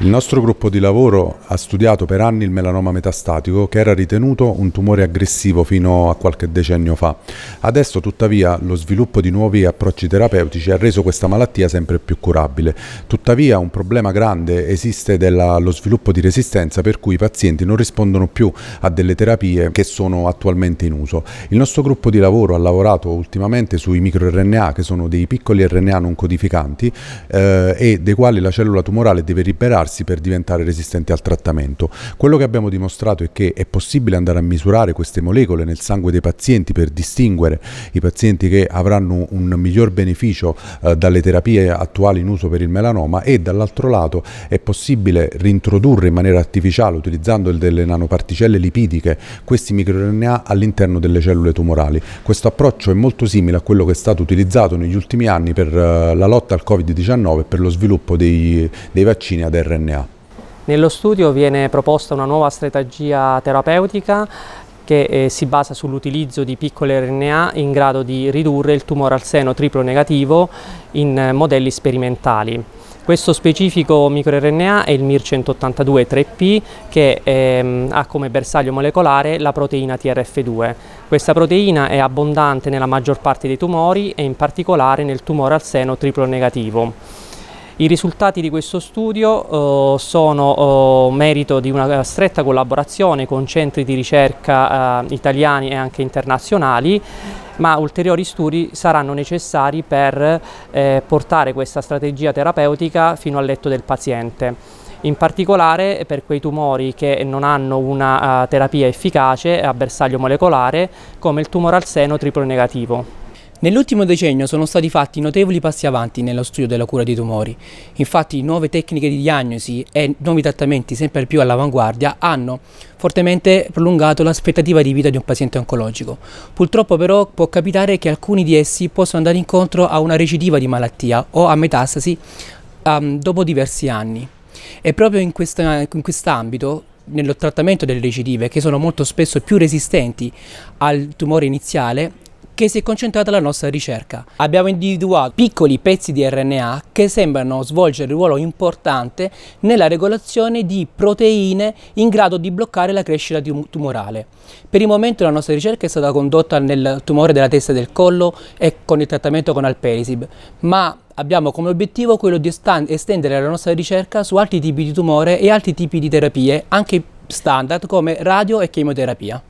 Il nostro gruppo di lavoro ha studiato per anni il melanoma metastatico che era ritenuto un tumore aggressivo fino a qualche decennio fa. Adesso tuttavia lo sviluppo di nuovi approcci terapeutici ha reso questa malattia sempre più curabile. Tuttavia un problema grande esiste dello sviluppo di resistenza per cui i pazienti non rispondono più a delle terapie che sono attualmente in uso. Il nostro gruppo di lavoro ha lavorato ultimamente sui microRNA che sono dei piccoli RNA non codificanti eh, e dei quali la cellula tumorale deve liberarsi misurarsi per diventare resistenti al trattamento. Quello che abbiamo dimostrato è che è possibile andare a misurare queste molecole nel sangue dei pazienti per distinguere i pazienti che avranno un miglior beneficio eh, dalle terapie attuali in uso per il melanoma e dall'altro lato è possibile rintrodurre in maniera artificiale utilizzando delle nanoparticelle lipidiche questi microRNA all'interno delle cellule tumorali. Questo approccio è molto simile a quello che è stato utilizzato negli ultimi anni per eh, la lotta al Covid-19 e per lo sviluppo dei, dei vaccini ad RNA. RNA. Nello studio viene proposta una nuova strategia terapeutica che eh, si basa sull'utilizzo di piccole RNA in grado di ridurre il tumore al seno triplo negativo in eh, modelli sperimentali. Questo specifico microRNA è il MIR182-3P che ehm, ha come bersaglio molecolare la proteina TRF2. Questa proteina è abbondante nella maggior parte dei tumori e in particolare nel tumore al seno triplo negativo. I risultati di questo studio eh, sono eh, merito di una eh, stretta collaborazione con centri di ricerca eh, italiani e anche internazionali ma ulteriori studi saranno necessari per eh, portare questa strategia terapeutica fino al letto del paziente in particolare per quei tumori che non hanno una uh, terapia efficace a bersaglio molecolare come il tumore al seno triplo negativo. Nell'ultimo decennio sono stati fatti notevoli passi avanti nello studio della cura dei tumori. Infatti nuove tecniche di diagnosi e nuovi trattamenti sempre più all'avanguardia hanno fortemente prolungato l'aspettativa di vita di un paziente oncologico. Purtroppo però può capitare che alcuni di essi possano andare incontro a una recidiva di malattia o a metastasi um, dopo diversi anni. E proprio in quest'ambito nello trattamento delle recidive, che sono molto spesso più resistenti al tumore iniziale, che si è concentrata la nostra ricerca. Abbiamo individuato piccoli pezzi di RNA che sembrano svolgere un ruolo importante nella regolazione di proteine in grado di bloccare la crescita tumorale. Per il momento la nostra ricerca è stata condotta nel tumore della testa e del collo e con il trattamento con alperisib, ma abbiamo come obiettivo quello di estendere la nostra ricerca su altri tipi di tumore e altri tipi di terapie, anche standard come radio e chemioterapia.